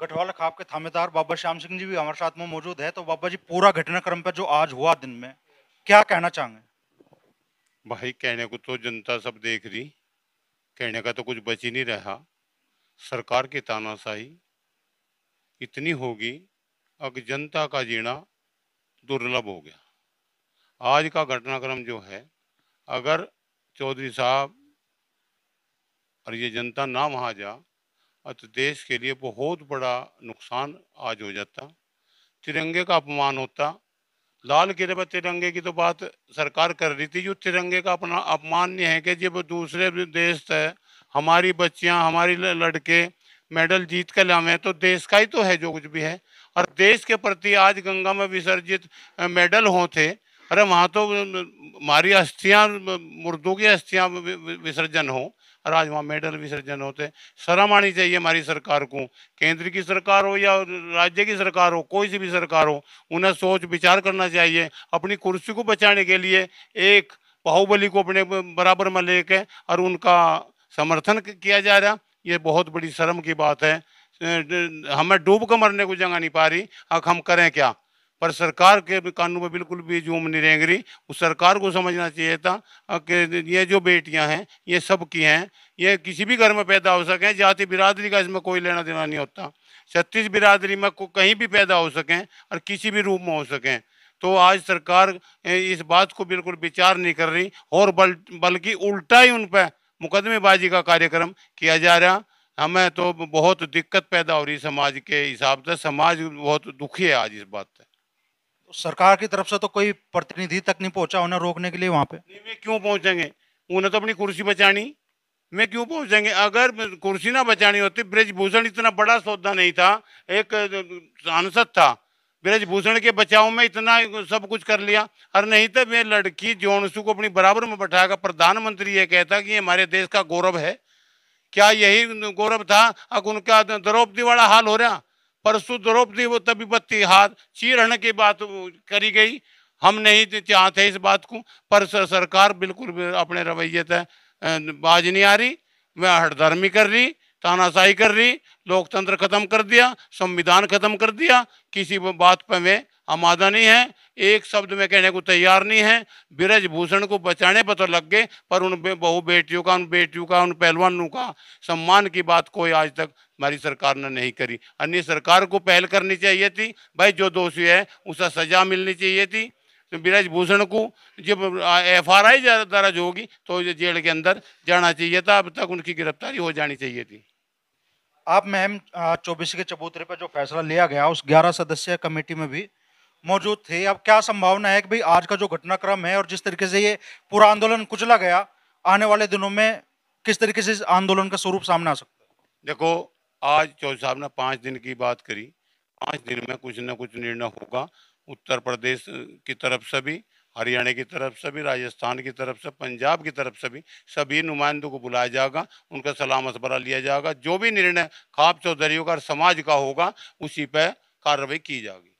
गठवाल खाप के थामेदार बाबा श्याम सिंह जी भी हमारे साथ में मौजूद है तो बाबा जी पूरा घटनाक्रम पर जो आज हुआ दिन में क्या कहना चाहेंगे भाई कहने को तो जनता सब देख रही कहने का तो कुछ बच ही नहीं रहा सरकार की तानाशाही इतनी होगी अब जनता का जीना दुर्लभ हो गया आज का घटनाक्रम जो है अगर चौधरी साहब और ये जनता ना वहाँ जा तो देश के लिए बहुत बड़ा नुकसान आज हो जाता तिरंगे का अपमान होता लाल किले पर तिरंगे की तो बात सरकार कर रही थी जो तिरंगे का अपना अपमान नहीं है कि जब दूसरे देश थे हमारी बच्चियां हमारी लड़के मेडल जीत कर लावे तो देश का ही तो है जो कुछ भी है और देश के प्रति आज गंगा में विसर्जित मेडल हों थे अरे वहाँ तो हमारी अस्थियाँ मुर्दों की अस्थियाँ विसर्जन हो और आज वहाँ मेडल विसर्जन होते शर्म आनी चाहिए हमारी सरकार को केंद्र की सरकार हो या राज्य की सरकार हो कोई सी भी सरकार हो उन्हें सोच विचार करना चाहिए अपनी कुर्सी को बचाने के लिए एक बाहुबली को अपने बराबर में लेके और उनका समर्थन किया जा रहा ये बहुत बड़ी शर्म की बात है हमें डूब कर मरने को जगह नहीं पा रही अब हम करें क्या पर सरकार के कानून में बिल्कुल भी जूम नहीं रही उस सरकार को समझना चाहिए था कि ये जो बेटियां हैं ये सब की हैं ये किसी भी घर में पैदा हो सकें जाति बिरादरी का इसमें कोई लेना देना नहीं होता छत्तीस बिरादरी में कहीं भी पैदा हो सकें और किसी भी रूप में हो सकें तो आज सरकार इस बात को बिल्कुल विचार नहीं कर रही और बल बल्कि उल्टा ही उन पर मुकदमेबाजी का कार्यक्रम किया जा रहा हमें तो बहुत दिक्कत पैदा हो रही समाज के हिसाब से समाज बहुत दुखी है आज इस बात से तो सरकार की तरफ से तो कोई प्रतिनिधि तक नहीं पहुंचा उन्हें रोकने के लिए वहां पे नहीं मैं क्यों पहुंचेंगे उन्हें तो अपनी कुर्सी बचानी मैं क्यों पहुंचेंगे अगर कुर्सी ना बचानी होती ब्रजभूषण इतना बड़ा सौदा नहीं था एक सांसद था ब्रजभूषण के बचाव में इतना सब कुछ कर लिया और नहीं तो मैं लड़की जोनसु को अपनी बराबर में बैठाएगा प्रधानमंत्री ये कहता कि ये हमारे देश का गौरव है क्या यही गौरव था अब उनका द्रौपदी वाला हाल हो रहा परसों द्रौपदी वो तभी बत्ती हाथ चीरण की बात करी गई हम नहीं चाहते इस बात को पर सरकार बिल्कुल अपने रवैये तय बाज नहीं आ रही वह हटधर्मी कर रही तानाशाही कर रही लोकतंत्र खत्म कर दिया संविधान खत्म कर दिया किसी बात पर मैं हम है एक शब्द में कहने को तैयार नहीं है ब्रज भूषण को बचाने पर तो लग गए पर उन बहु बेटियों का उन बेटियों का उन पहलवानों का सम्मान की बात कोई आज तक हमारी सरकार ने नहीं करी अन्य सरकार को पहल करनी चाहिए थी भाई जो दोषी है उसे सजा मिलनी चाहिए थी तो भूषण को जब एफ आर आई दर्ज होगी तो जेल के अंदर जाना चाहिए था अब तक उनकी गिरफ्तारी हो जानी चाहिए थी आप मैम चौबीस के चबूतरे पर जो फैसला लिया गया उस ग्यारह सदस्यीय कमेटी में भी मौजूद थे अब क्या संभावना है कि भाई आज का जो घटनाक्रम है और जिस तरीके से ये पूरा आंदोलन कुचला गया आने वाले दिनों में किस तरीके से इस आंदोलन का स्वरूप सामने आ सकता है देखो आज चौधरी तो साहब ने पाँच दिन की बात करी पाँच दिन में कुछ न कुछ निर्णय होगा उत्तर प्रदेश की तरफ से भी हरियाणा की तरफ से भी राजस्थान की तरफ से पंजाब की तरफ से भी सभी नुमाइंदों को बुलाया जाएगा उनका सलाह मशवरा लिया जाएगा जो भी निर्णय खाप चौधरी का और समाज का होगा उसी पर कार्रवाई की जाएगी